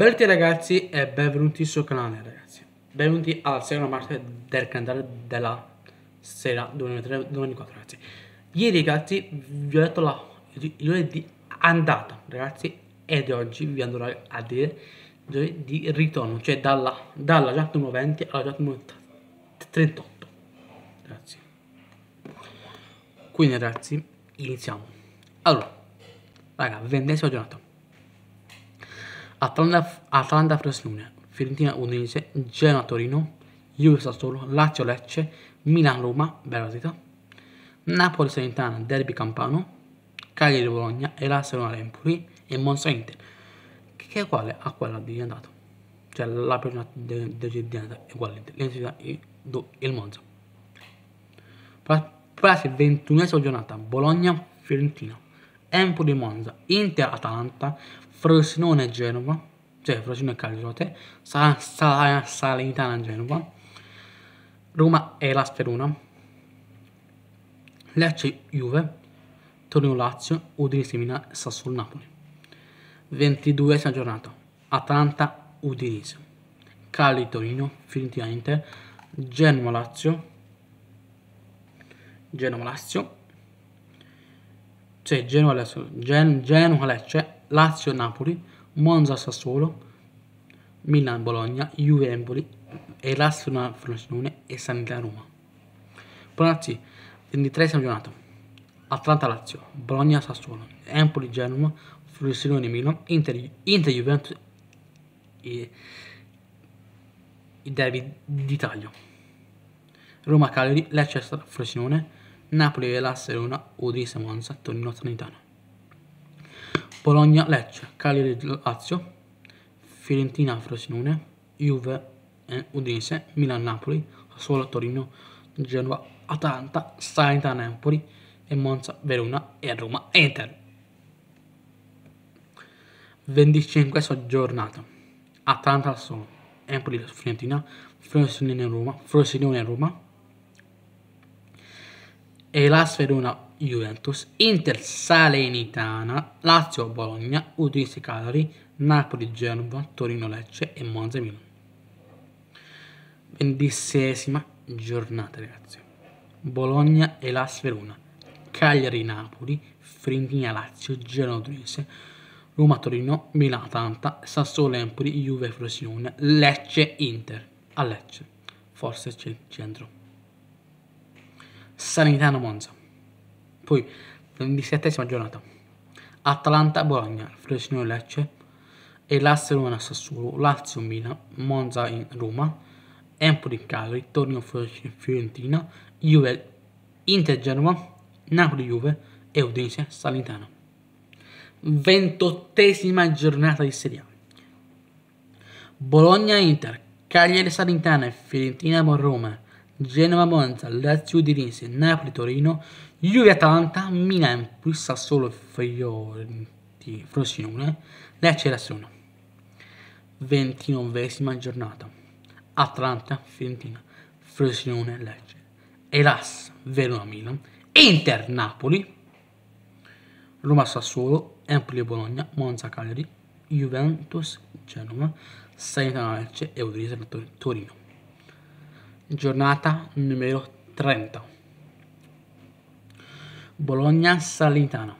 Belti ragazzi e benvenuti sul canale ragazzi Benvenuti alla seconda parte del calendario della sera 2023-2024 ragazzi Ieri ragazzi vi ho detto la lunedì andata ragazzi Ed oggi vi andrò a dire di ritorno Cioè dalla, dalla giornata numero 20 alla giornata numero 38 Ragazzi Quindi ragazzi iniziamo Allora Raga ventesima giornata Atalanta, Fresnune, Fiorentina Udinese, Genoa Torino, Juve Sassuolo, Lazio Lecce, Milan Roma, bella Napoli Salentana, Derby Campano, Cagliari Bologna e la Serona Empoli e Monza Inter, che è uguale a quella di andato, cioè la prima di, di, di andata è uguale all'Inter, e il Monza. Prasi ventunesima giornata, Bologna Fiorentina, Empoli Monza, Inter Atalanta, Frosinone-Genova, cioè Frosinone e Cagliate, Sal- Sal- Salernitana-Genova, Roma e la Speruna, Lecce-Juve, Torino-Lazio, Udine mina e Sassuolo-Napoli. 22esima giornata, Atalanta-Udinese, Cali-Torino, Fiorentina-Inter, Genova-Lazio, Genova-Lazio, cioè Genova-Lecce, Gen- Genova-Lecce Lazio-Napoli, Monza-Sassuolo, Milan-Bologna, Juve-Empoli, Lazio-Frosinone e Sanità-Roma. Pronazzi, 23 campionato. Atlanta-Lazio, Bologna-Sassuolo, empoli genoma Frosinone-Milan, Inter-Juventus e i derby d'Italia. Roma-Cagliari, Leicester-Frosinone, Napoli-Lazio-Roma, Udinese-Monza, torino sanitano Bologna-Lecce, Cagliari-Lazio, Fiorentina-Frosinone, Juve-Udinese, Milan-Napoli, Sassuolo-Torino, Genova-Atalanta, Salernitana-Napoli e Monza-Verona e Roma-Inter. 25 giornata. Atalanta solo, Empoli Fiorentina, Frosinone Roma, Frosinone Roma e la Sverona Juventus, Inter Salernitana, Lazio Bologna, Udinese Calari, Napoli Genova, Torino Lecce e Monza Milano. Ventesima giornata ragazzi. Bologna e Las Verona, Cagliari Napoli, Frentina Lazio, Genova Udinese, Roma Torino, Milano Atalanta, Sassuolo Empoli, Juve Frosinone, Lecce Inter. A Lecce, forse c'è il centro. Sanitano Monza. Poi, 27 giornata, Atalanta-Bologna, Frosinone-Lecce e Lazio-Roma-Sassuolo, Lazio-Milan, Monza-Roma, Empoli-Cagliari, Torino-Fiorentina, Juve-Inter-Genova, Napoli-Juve e Udinese-Salentano. Ventottesima giornata di Serie A. Bologna-Inter, Cagliari-Salentana e Fiorentina-Roma, Genova-Monza, Lazio-Udinese, Napoli-Torino, Juve-Atalanta, milan Solo Sassuolo-Frosinone, lecce Rassuno. 29esima giornata. Atlanta-Fiorentina, Frosinone-Lecce, Elas, Verona-Milan, Inter-Napoli, Roma-Sassuolo, Empoli-Bologna, Monza-Cagliari, Juventus-Genova, Salernitana-Lecce e Udinese-Torino giornata numero 30. Bologna-Salentano,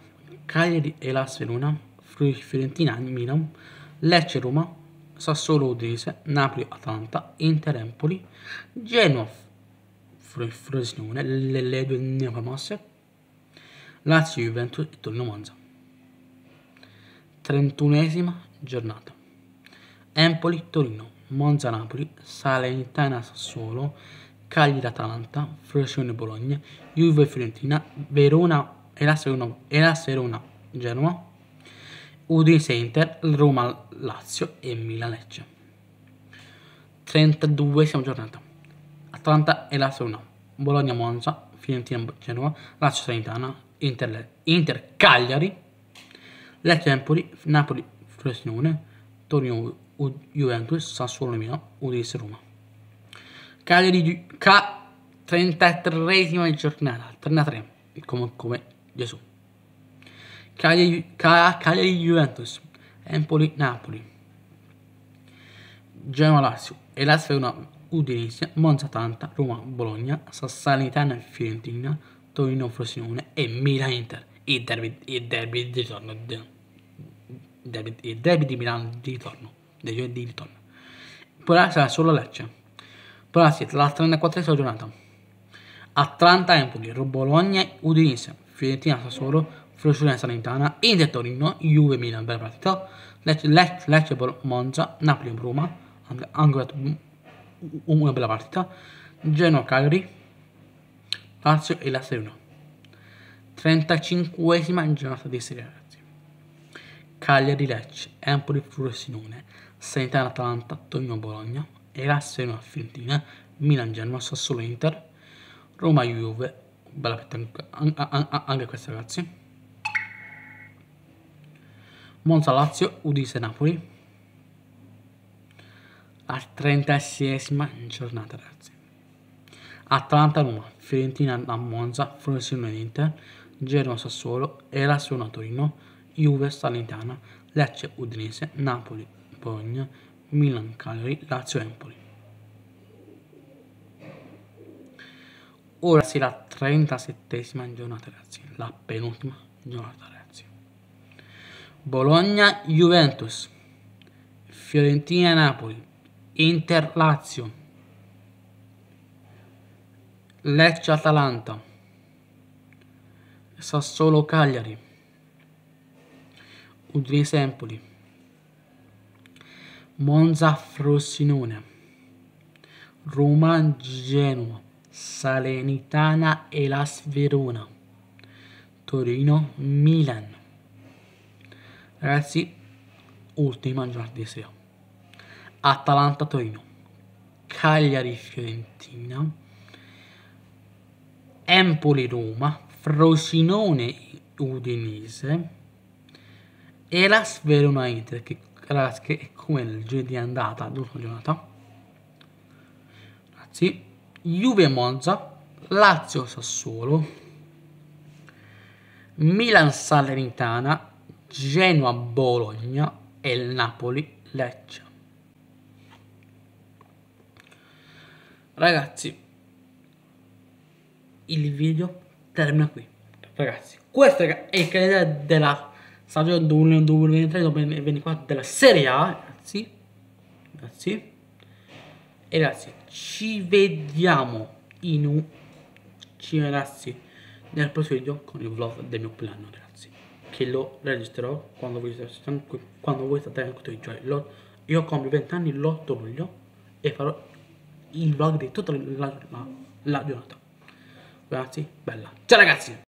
Cagliari e la Sverona, Fiorentina Milan Lecce Roma, Sassuolo Udinese, Napoli Atalanta, Inter Empoli, Genoa Frosinone, le, le due neopromosse, Lazio Juventus e Torino Monza. 31 giornata. Empoli Torino Monza-Napoli, Salernitana-Sassuolo, Cagliari-Atalanta, Frosinone-Bologna, Juve-Fiorentina, Verona e la Serona-Genova, Udinese-Inter, Roma-Lazio e Milan-Lecce. 32esima giornata. Atalanta e la Serona, Bologna-Monza, Fiorentina-Genova, Lazio-Salernitana, Inter-Cagliari, Inter Lecce-Empoli, Napoli-Frosinone, Torino Juventus, Sassuolo Milano, Udinese Roma. Cagliari ca 33 giornata, 33 come, come Gesù. Cagliari, Cagliari Juventus, Empoli Napoli. Genoa Lazio, Elas Verona Udinese, Monza Tanta, Roma Bologna, Sassanitana Fiorentina, Torino Frosinone e Milan Inter. Il derby, il derby di ritorno. Il derby, il derby di Milano di ritorno degli Dilton. Poi sarà solo Lecce. Poi la Siete, la 34esima giornata. Atlanta Empoli, Bologna, Udinese, Fiorentina Sassuolo, Frosinone Salentana, Inter Torino, Juve Milan, bella partita, Lecce, Lecce, Lecce Monza, Napoli Roma, anche, anche una bella partita, Genoa Cagliari, Lazio e la Serena. 35esima giornata di Serie Cagliari-Lecce, Empoli-Frosinone, Sanitana-Atalanta, Torino-Bologna, Erassia-Fiorentina, Milan-Genoa, Sassuolo-Inter, Roma-Juve, bella petta anche questa ragazzi, Monza-Lazio, Udinese-Napoli, al 36esima giornata ragazzi. Atalanta-Roma, Fiorentina-Monza, a Frosinone-Inter, Genoa-Sassuolo, Erassia-Torino, Juve Salentana, Lecce Udinese, Napoli Bologna, Milan Cagliari, Lazio Empoli. Ora si la 37 giornata ragazzi, la penultima giornata ragazzi. Bologna Juventus, Fiorentina Napoli, Inter Lazio, Lecce Atalanta, Sassolo Cagliari. Udinese Empoli Monza Frosinone Roma Genova Salernitana e Las Verona Torino Milan ragazzi ultima giornata sera Atalanta Torino Cagliari Fiorentina Empoli Roma Frosinone Udinese e la Sverona Inter che, che è come il giovedì andata l'ultima giornata ragazzi Juve Monza Lazio Sassuolo Milan Salernitana Genoa Bologna e il Napoli Lecce ragazzi il video termina qui ragazzi questo è il canale della stagione 2023-2024 della Serie A, ragazzi. Ragazzi. E ragazzi, ci vediamo in un... Ci ragazzi, nel prossimo video con il vlog del mio piano, ragazzi. Che lo registrerò quando voi state, quando voi state in questo cioè, lo, Io compio 20 anni l'8 luglio e farò il vlog di tutta la, la, la giornata. Ragazzi, bella. Ciao ragazzi!